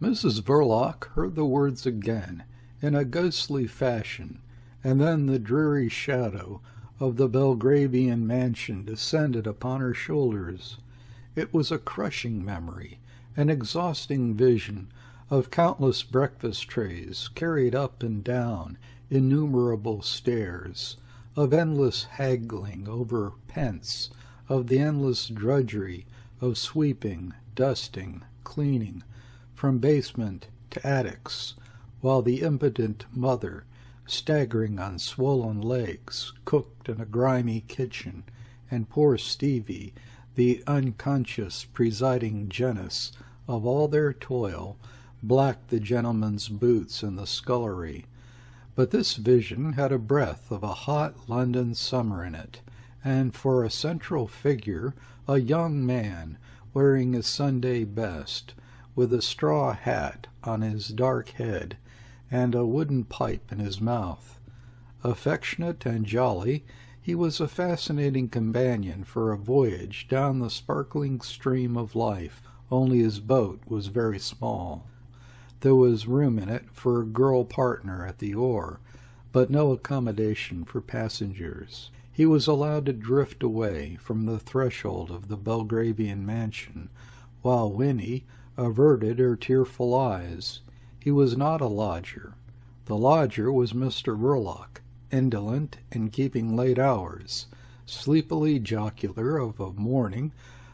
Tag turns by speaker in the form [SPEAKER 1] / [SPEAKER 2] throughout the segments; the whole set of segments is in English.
[SPEAKER 1] Mrs. Verloc heard the words again, in a ghostly fashion, and then the dreary shadow of the Belgravian mansion descended upon her shoulders. It was a crushing memory, an exhausting vision of countless breakfast trays carried up and down innumerable stairs, of endless haggling over pence, of the endless drudgery of sweeping, dusting, cleaning, from basement to attics, while the impotent mother, staggering on swollen legs, cooked in a grimy kitchen, and poor Stevie, the unconscious presiding genus of all their toil, blacked the gentleman's boots in the scullery. But this vision had a breath of a hot London summer in it, and for a central figure, a young man, wearing his Sunday best, with a straw hat on his dark head and a wooden pipe in his mouth. Affectionate and jolly, he was a fascinating companion for a voyage down the sparkling stream of life, only his boat was very small. There was room in it for a girl partner at the oar, but no accommodation for passengers. He was allowed to drift away from the threshold of the Belgravian mansion, while Winnie, averted her tearful eyes. He was not a lodger. The lodger was Mr. Verloc, indolent and keeping late hours, sleepily jocular of a morning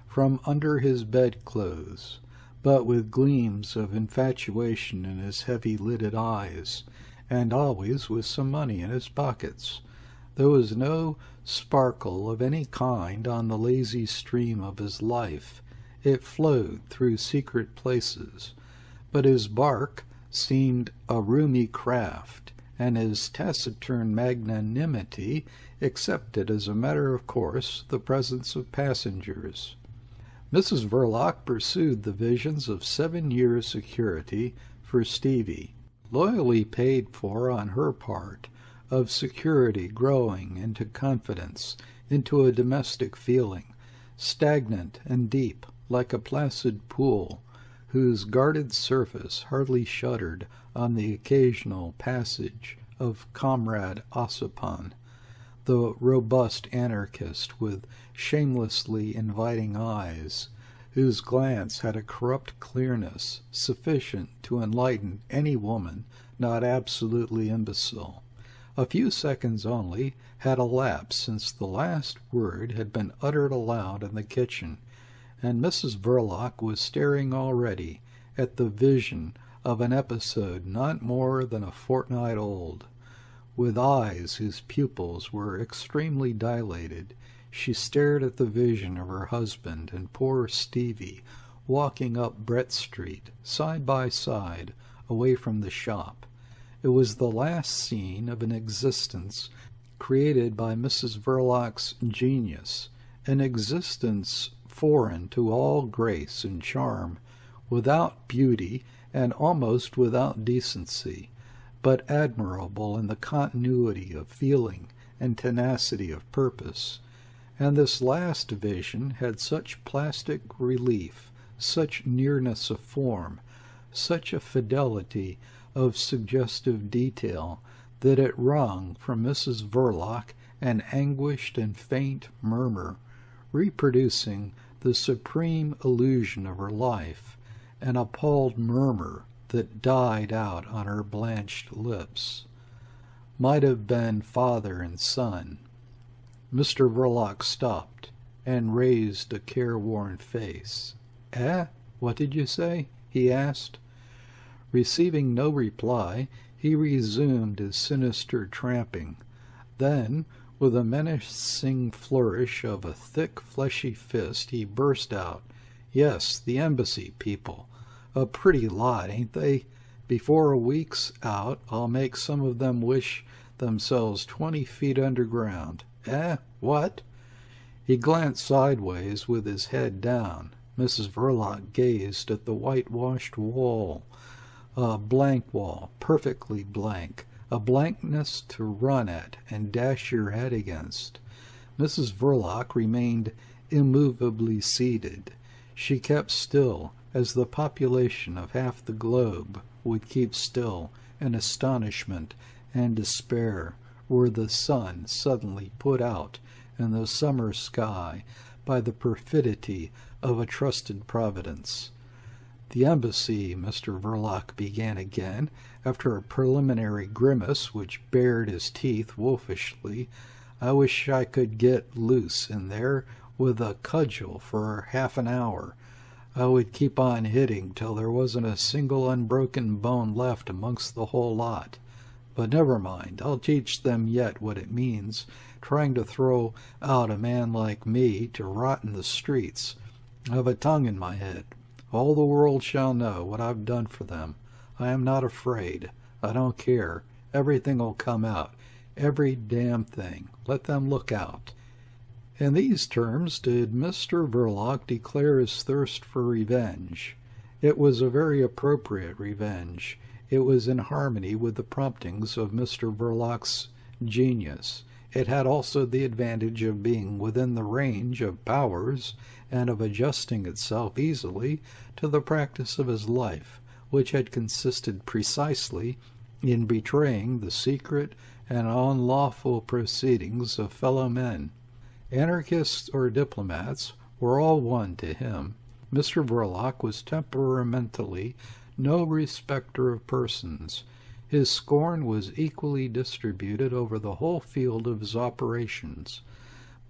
[SPEAKER 1] from under his bedclothes, but with gleams of infatuation in his heavy-lidded eyes, and always with some money in his pockets. There was no sparkle of any kind on the lazy stream of his life, it flowed through secret places, but his bark seemed a roomy craft, and his taciturn magnanimity accepted as a matter of course the presence of passengers. Mrs. Verloc pursued the visions of seven years' security for Stevie, loyally paid for on her part, of security growing into confidence, into a domestic feeling, stagnant and deep, like a placid pool, whose guarded surface hardly shuddered on the occasional passage of Comrade Ossipon, the robust anarchist with shamelessly inviting eyes, whose glance had a corrupt clearness sufficient to enlighten any woman not absolutely imbecile. A few seconds only had elapsed since the last word had been uttered aloud in the kitchen, and Mrs. Verloc was staring already at the vision of an episode not more than a fortnight old. With eyes whose pupils were extremely dilated, she stared at the vision of her husband and poor Stevie walking up Brett Street, side by side, away from the shop. It was the last scene of an existence created by Mrs. Verloc's genius, an existence foreign to all grace and charm, without beauty and almost without decency, but admirable in the continuity of feeling and tenacity of purpose. And this last vision had such plastic relief, such nearness of form, such a fidelity of suggestive detail that it wrung from Mrs. Verloc an anguished and faint murmur, reproducing the supreme illusion of her life, an appalled murmur that died out on her blanched lips. Might have been father and son. Mr Verloc stopped and raised a careworn face. Eh? What did you say? he asked. Receiving no reply, he resumed his sinister tramping. Then, with a menacing flourish of a thick, fleshy fist, he burst out, Yes, the embassy people. A pretty lot, ain't they? Before a week's out, I'll make some of them wish themselves twenty feet underground. Eh? What? He glanced sideways with his head down. Mrs. Verloc gazed at the whitewashed wall, a blank wall, perfectly blank, a blankness to run at and dash your head against. Mrs. Verloc remained immovably seated. She kept still, as the population of half the globe would keep still in astonishment and despair were the sun suddenly put out in the summer sky by the perfidy of a trusted providence. The embassy, Mr. Verloc began again, after a preliminary grimace, which bared his teeth wolfishly, I wish I could get loose in there with a cudgel for half an hour. I would keep on hitting till there wasn't a single unbroken bone left amongst the whole lot. But never mind, I'll teach them yet what it means, trying to throw out a man like me to rot in the streets. I've a tongue in my head. All the world shall know what I've done for them. I am not afraid. I don't care. Everything will come out. Every damn thing. Let them look out. In these terms did Mr. Verloc declare his thirst for revenge. It was a very appropriate revenge. It was in harmony with the promptings of Mr. Verloc's genius. It had also the advantage of being within the range of powers and of adjusting itself easily to the practice of his life which had consisted precisely in betraying the secret and unlawful proceedings of fellow men. Anarchists or diplomats were all one to him. Mr. Verloc was temperamentally no respecter of persons. His scorn was equally distributed over the whole field of his operations.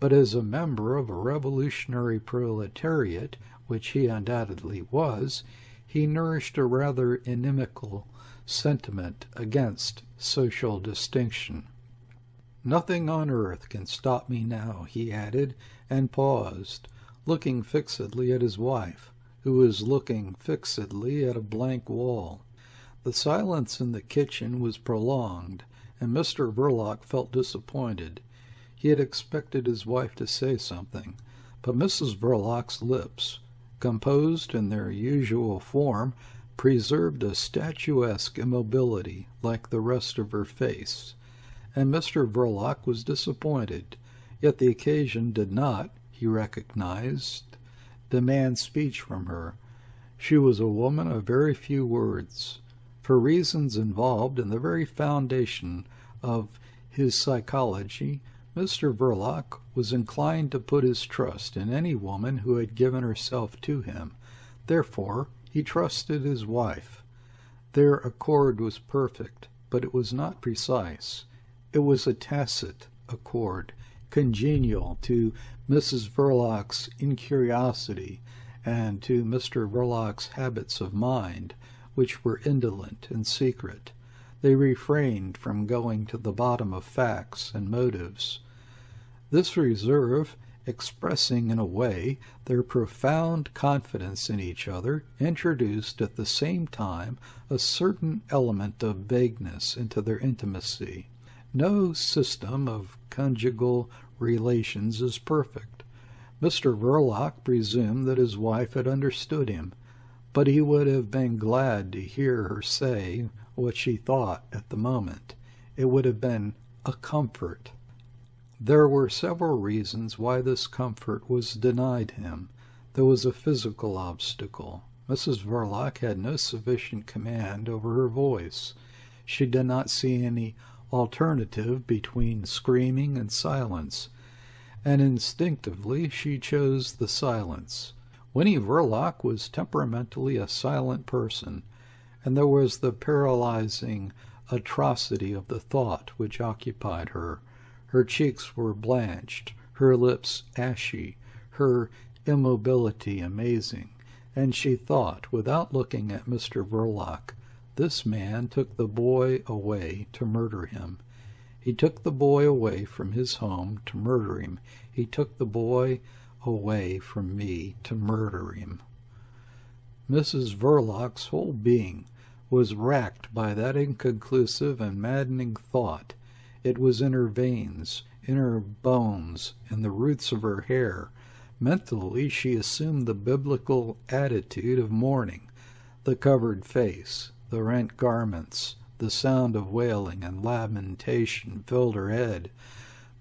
[SPEAKER 1] But as a member of a revolutionary proletariat, which he undoubtedly was, he nourished a rather inimical sentiment against social distinction. Nothing on earth can stop me now, he added, and paused, looking fixedly at his wife, who was looking fixedly at a blank wall. The silence in the kitchen was prolonged, and Mr Verloc felt disappointed. He had expected his wife to say something, but Mrs Verloc's lips composed in their usual form, preserved a statuesque immobility like the rest of her face, and Mr. Verloc was disappointed, yet the occasion did not, he recognized, demand speech from her. She was a woman of very few words, for reasons involved in the very foundation of his psychology, Mr. Verloc was inclined to put his trust in any woman who had given herself to him. Therefore, he trusted his wife. Their accord was perfect, but it was not precise. It was a tacit accord, congenial to Mrs. Verloc's incuriosity and to Mr. Verloc's habits of mind, which were indolent and secret. They refrained from going to the bottom of facts and motives this reserve expressing in a way their profound confidence in each other, introduced at the same time a certain element of vagueness into their intimacy. No system of conjugal relations is perfect. Mr. Verloc presumed that his wife had understood him, but he would have been glad to hear her say what she thought at the moment. It would have been a comfort. There were several reasons why this comfort was denied him. There was a physical obstacle. Mrs. Verloc had no sufficient command over her voice. She did not see any alternative between screaming and silence, and instinctively she chose the silence. Winnie Verloc was temperamentally a silent person, and there was the paralyzing atrocity of the thought which occupied her. Her cheeks were blanched, her lips ashy, her immobility amazing, and she thought, without looking at Mr Verloc, this man took the boy away to murder him. He took the boy away from his home to murder him. He took the boy away from me to murder him. Mrs Verloc's whole being was racked by that inconclusive and maddening thought it was in her veins, in her bones, in the roots of her hair. Mentally, she assumed the biblical attitude of mourning the covered face, the rent garments, the sound of wailing and lamentation filled her head,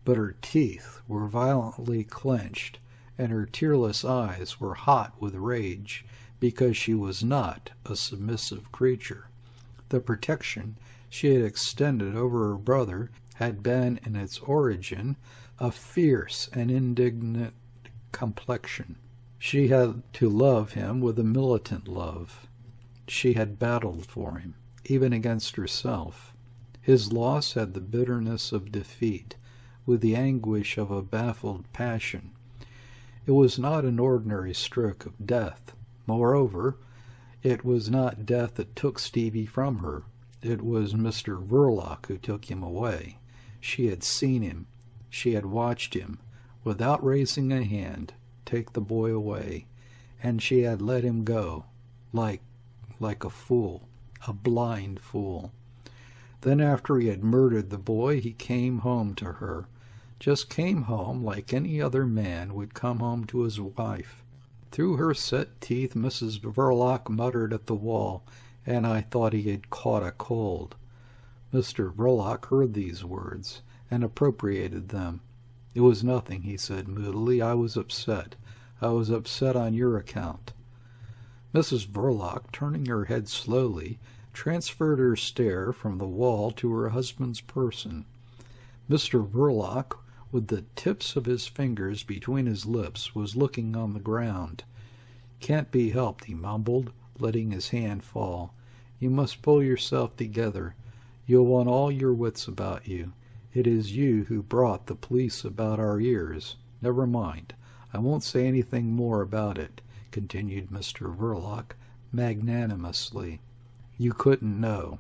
[SPEAKER 1] but her teeth were violently clenched, and her tearless eyes were hot with rage because she was not a submissive creature. The protection she had extended over her brother had been in its origin a fierce and indignant complexion. She had to love him with a militant love. She had battled for him, even against herself. His loss had the bitterness of defeat, with the anguish of a baffled passion. It was not an ordinary stroke of death. Moreover, it was not death that took Stevie from her. It was Mr. Verloc who took him away. She had seen him, she had watched him, without raising a hand, take the boy away, and she had let him go, like, like a fool, a blind fool. Then, after he had murdered the boy, he came home to her. Just came home like any other man would come home to his wife. Through her set teeth, Mrs. Verloc muttered at the wall, and I thought he had caught a cold. Mr. Verloc heard these words and appropriated them. It was nothing, he said moodily. I was upset. I was upset on your account. Mrs. Verloc, turning her head slowly, transferred her stare from the wall to her husband's person. Mr. Verloc, with the tips of his fingers between his lips, was looking on the ground. Can't be helped, he mumbled, letting his hand fall. You must pull yourself together. You'll want all your wits about you. It is you who brought the police about our ears. Never mind. I won't say anything more about it, continued Mr. Verloc magnanimously. You couldn't know.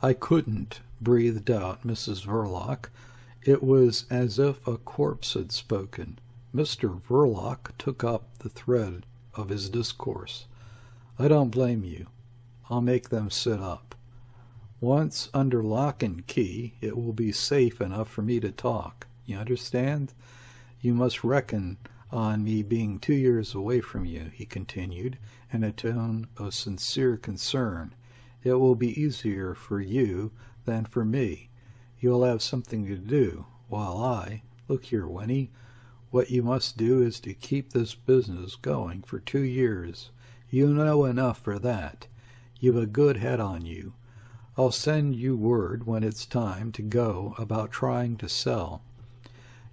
[SPEAKER 1] I couldn't, breathed out Mrs. Verloc. It was as if a corpse had spoken. Mr. Verloc took up the thread of his discourse. I don't blame you. I'll make them sit up. Once under lock and key, it will be safe enough for me to talk. You understand? You must reckon on me being two years away from you, he continued, in a tone of sincere concern. It will be easier for you than for me. You'll have something to do, while I... Look here, Winnie. What you must do is to keep this business going for two years. You know enough for that. You've a good head on you. I'll send you word when it's time to go about trying to sell.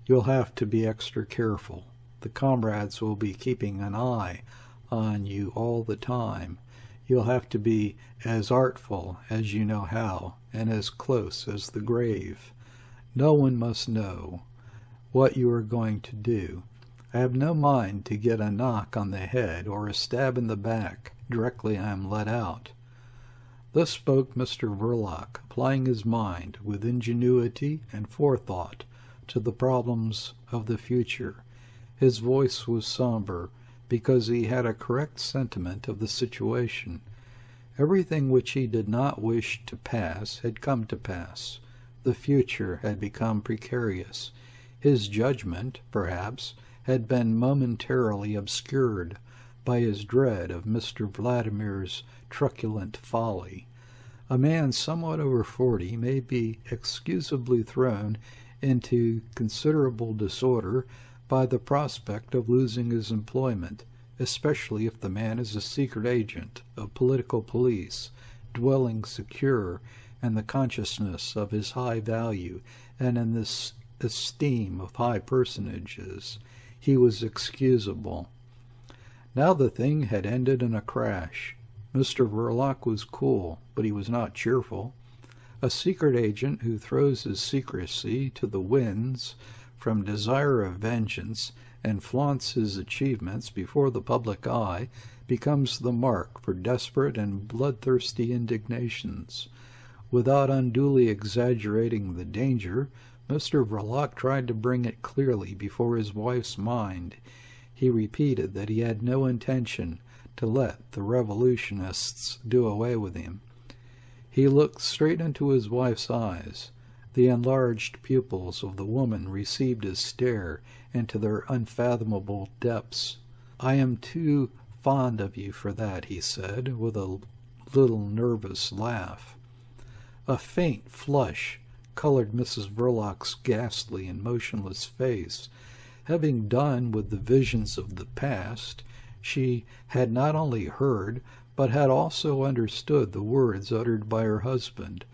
[SPEAKER 1] You'll have to be extra careful. The comrades will be keeping an eye on you all the time. You'll have to be as artful as you know how and as close as the grave. No one must know what you are going to do. I have no mind to get a knock on the head or a stab in the back directly I am let out. Thus spoke Mr. Verloc, applying his mind with ingenuity and forethought to the problems of the future. His voice was somber because he had a correct sentiment of the situation. Everything which he did not wish to pass had come to pass. The future had become precarious. His judgment, perhaps, had been momentarily obscured by his dread of Mr. Vladimir's truculent folly. A man somewhat over forty may be excusably thrown into considerable disorder by the prospect of losing his employment, especially if the man is a secret agent of political police, dwelling secure in the consciousness of his high value and in this esteem of high personages. He was excusable. Now the thing had ended in a crash. Mr. Verloc was cool, but he was not cheerful. A secret agent who throws his secrecy to the winds from desire of vengeance and flaunts his achievements before the public eye becomes the mark for desperate and bloodthirsty indignations. Without unduly exaggerating the danger, Mr. Verloc tried to bring it clearly before his wife's mind. He repeated that he had no intention to let the revolutionists do away with him. He looked straight into his wife's eyes. The enlarged pupils of the woman received his stare into their unfathomable depths. I am too fond of you for that, he said, with a little nervous laugh. A faint flush colored Mrs Verloc's ghastly and motionless face Having done with the visions of the past, she had not only heard, but had also understood the words uttered by her husband.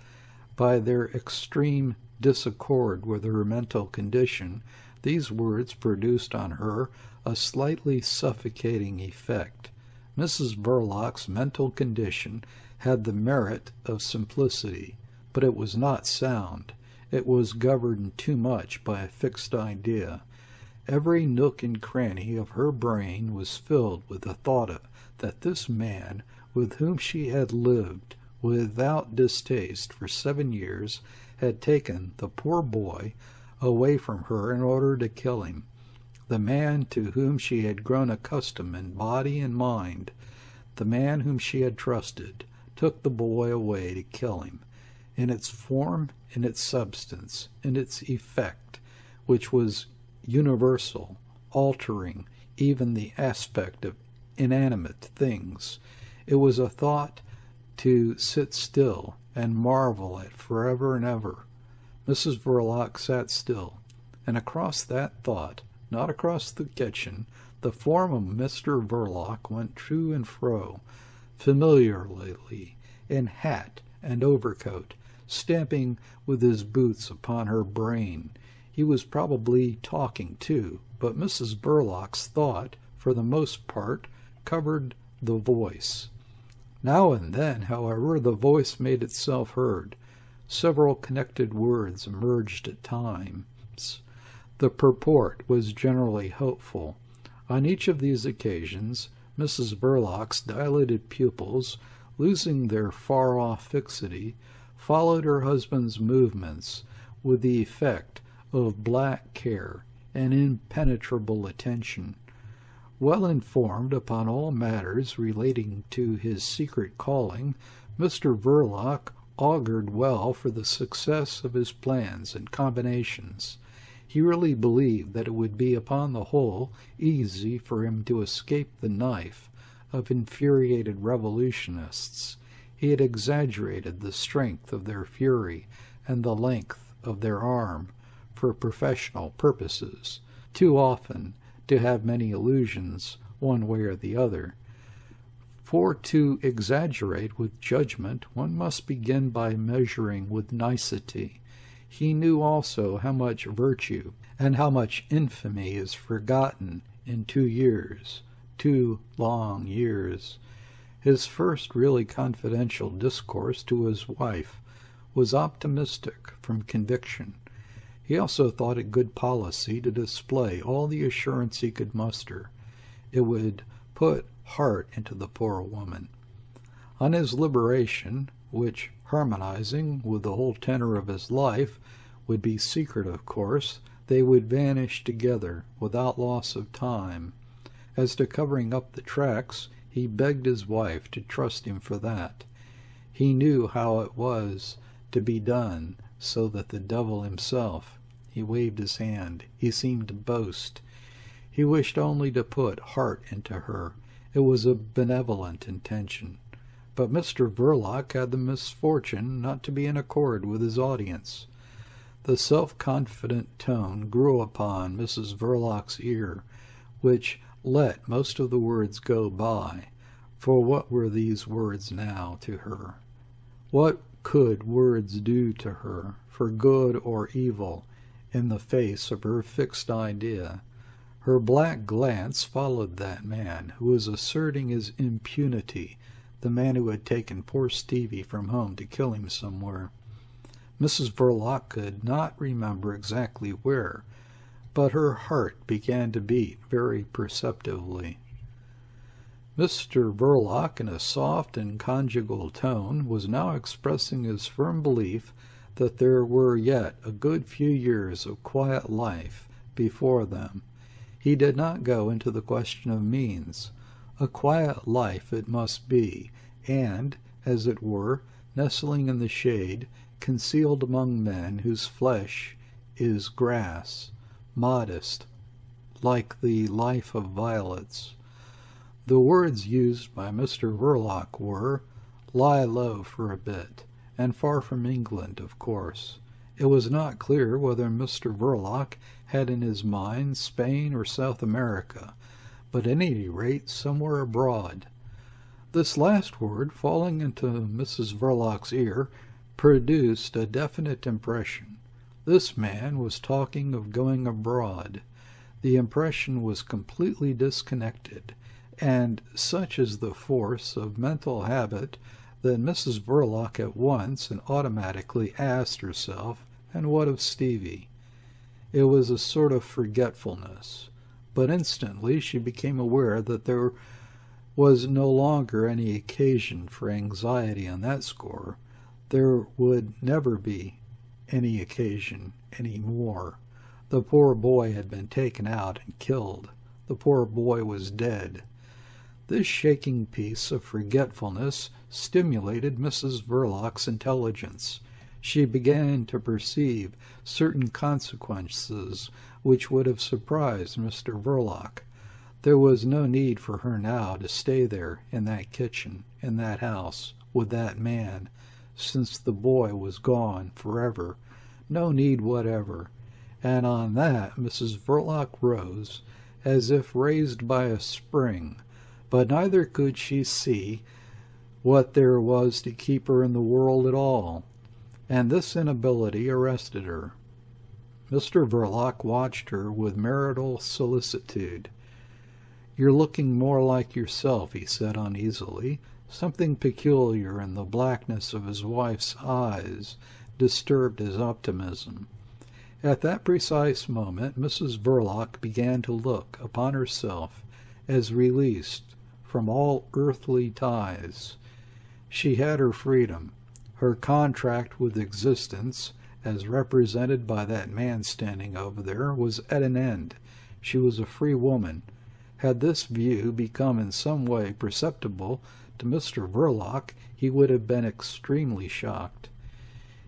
[SPEAKER 1] By their extreme disaccord with her mental condition, these words produced on her a slightly suffocating effect. Mrs Verloc's mental condition had the merit of simplicity, but it was not sound. It was governed too much by a fixed idea, Every nook and cranny of her brain was filled with the thought of, that this man, with whom she had lived without distaste for seven years, had taken the poor boy away from her in order to kill him, the man to whom she had grown accustomed in body and mind, the man whom she had trusted, took the boy away to kill him, in its form, in its substance, in its effect, which was universal, altering even the aspect of inanimate things. It was a thought to sit still and marvel at forever and ever. Mrs. Verloc sat still, and across that thought, not across the kitchen, the form of Mr. Verloc went to and fro, familiarly, in hat and overcoat, stamping with his boots upon her brain he was probably talking too, but Mrs. Burlock's thought, for the most part, covered the voice. Now and then, however, the voice made itself heard. Several connected words emerged at times. The purport was generally hopeful. On each of these occasions, Mrs. Burlock's dilated pupils, losing their far off fixity, followed her husband's movements with the effect of black care and impenetrable attention, well informed upon all matters relating to his secret calling, Mr. Verloc augured well for the success of his plans and combinations. He really believed that it would be upon the whole easy for him to escape the knife of infuriated revolutionists. He had exaggerated the strength of their fury and the length of their arm, for professional purposes. Too often to have many illusions one way or the other. For to exaggerate with judgment, one must begin by measuring with nicety. He knew also how much virtue and how much infamy is forgotten in two years, two long years. His first really confidential discourse to his wife was optimistic from conviction. He also thought it good policy to display all the assurance he could muster. It would put heart into the poor woman. On his liberation, which, harmonizing with the whole tenor of his life, would be secret, of course, they would vanish together without loss of time. As to covering up the tracks, he begged his wife to trust him for that. He knew how it was to be done so that the devil himself he waved his hand. He seemed to boast. He wished only to put heart into her. It was a benevolent intention. But Mr Verloc had the misfortune not to be in accord with his audience. The self-confident tone grew upon Mrs Verloc's ear, which let most of the words go by. For what were these words now to her? What could words do to her, for good or evil, in the face of her fixed idea. Her black glance followed that man who was asserting his impunity, the man who had taken poor Stevie from home to kill him somewhere. Mrs. Verloc could not remember exactly where, but her heart began to beat very perceptibly. Mr. Verloc, in a soft and conjugal tone, was now expressing his firm belief that there were yet a good few years of quiet life before them. He did not go into the question of means. A quiet life it must be, and, as it were, nestling in the shade, concealed among men whose flesh is grass, modest, like the life of violets. The words used by Mr. Verloc were, lie low for a bit, and far from England, of course. It was not clear whether Mr. Verloc had in his mind Spain or South America, but at any rate somewhere abroad. This last word, falling into Mrs. Verloc's ear, produced a definite impression. This man was talking of going abroad. The impression was completely disconnected, and such is the force of mental habit then Mrs Verloc at once and automatically asked herself, and what of Stevie? It was a sort of forgetfulness, but instantly she became aware that there was no longer any occasion for anxiety on that score. There would never be any occasion any more. The poor boy had been taken out and killed. The poor boy was dead. This shaking piece of forgetfulness stimulated Mrs. Verloc's intelligence. She began to perceive certain consequences which would have surprised Mr. Verloc. There was no need for her now to stay there in that kitchen, in that house, with that man, since the boy was gone forever. No need whatever. And on that, Mrs. Verloc rose, as if raised by a spring, but neither could she see what there was to keep her in the world at all, and this inability arrested her. Mr. Verloc watched her with marital solicitude. You're looking more like yourself, he said uneasily. Something peculiar in the blackness of his wife's eyes disturbed his optimism. At that precise moment, Mrs. Verloc began to look upon herself as released from all earthly ties, she had her freedom, her contract with existence, as represented by that man standing over there, was at an end. She was a free woman. Had this view become in some way perceptible to Mr Verloc, he would have been extremely shocked.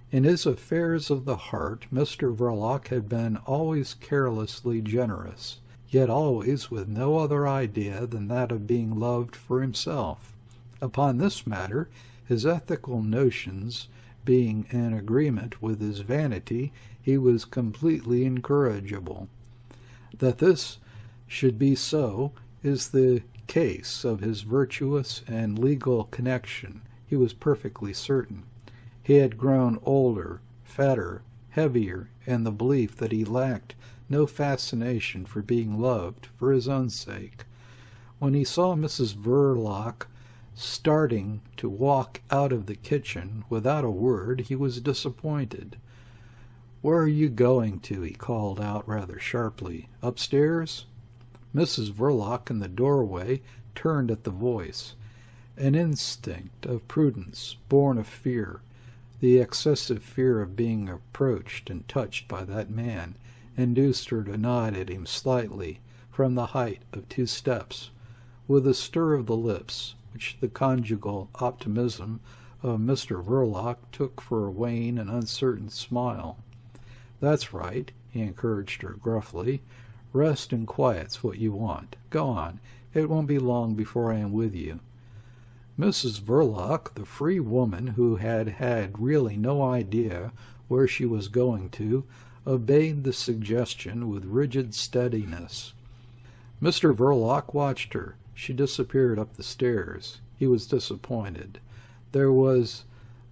[SPEAKER 1] In his affairs of the heart, Mr Verloc had been always carelessly generous, yet always with no other idea than that of being loved for himself upon this matter, his ethical notions being in agreement with his vanity, he was completely incorrigible. That this should be so is the case of his virtuous and legal connection. He was perfectly certain. He had grown older, fatter, heavier, and the belief that he lacked no fascination for being loved for his own sake. When he saw Mrs. Verloc starting to walk out of the kitchen without a word, he was disappointed. Where are you going to? he called out rather sharply. Upstairs? Mrs. Verloc in the doorway turned at the voice. An instinct of prudence, born of fear, the excessive fear of being approached and touched by that man, induced her to nod at him slightly from the height of two steps, with a stir of the lips, which the conjugal optimism of Mr. Verloc took for a wan and uncertain smile. That's right, he encouraged her gruffly. Rest and quiet's what you want. Go on. It won't be long before I am with you. Mrs. Verloc, the free woman who had had really no idea where she was going to, obeyed the suggestion with rigid steadiness. Mr. Verloc watched her. She disappeared up the stairs. He was disappointed. There was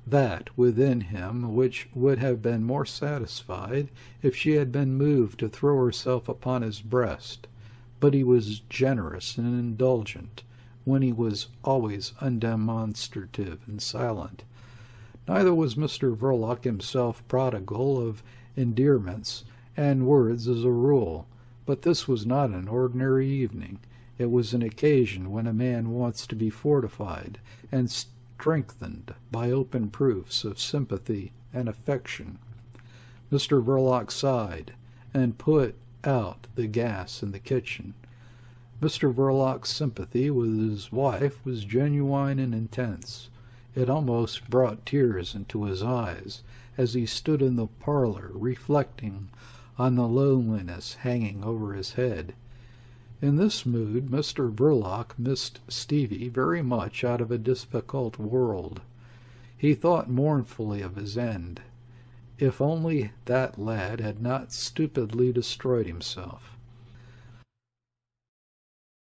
[SPEAKER 1] that within him which would have been more satisfied if she had been moved to throw herself upon his breast. But he was generous and indulgent when he was always undemonstrative and silent. Neither was Mr Verloc himself prodigal of endearments and words as a rule, but this was not an ordinary evening, it was an occasion when a man wants to be fortified and strengthened by open proofs of sympathy and affection. Mr. Verloc sighed and put out the gas in the kitchen. Mr. Verloc's sympathy with his wife was genuine and intense. It almost brought tears into his eyes as he stood in the parlor reflecting on the loneliness hanging over his head in this mood, Mr. Verloc missed Stevie very much out of a difficult world. He thought mournfully of his end. If only that lad had not stupidly destroyed himself.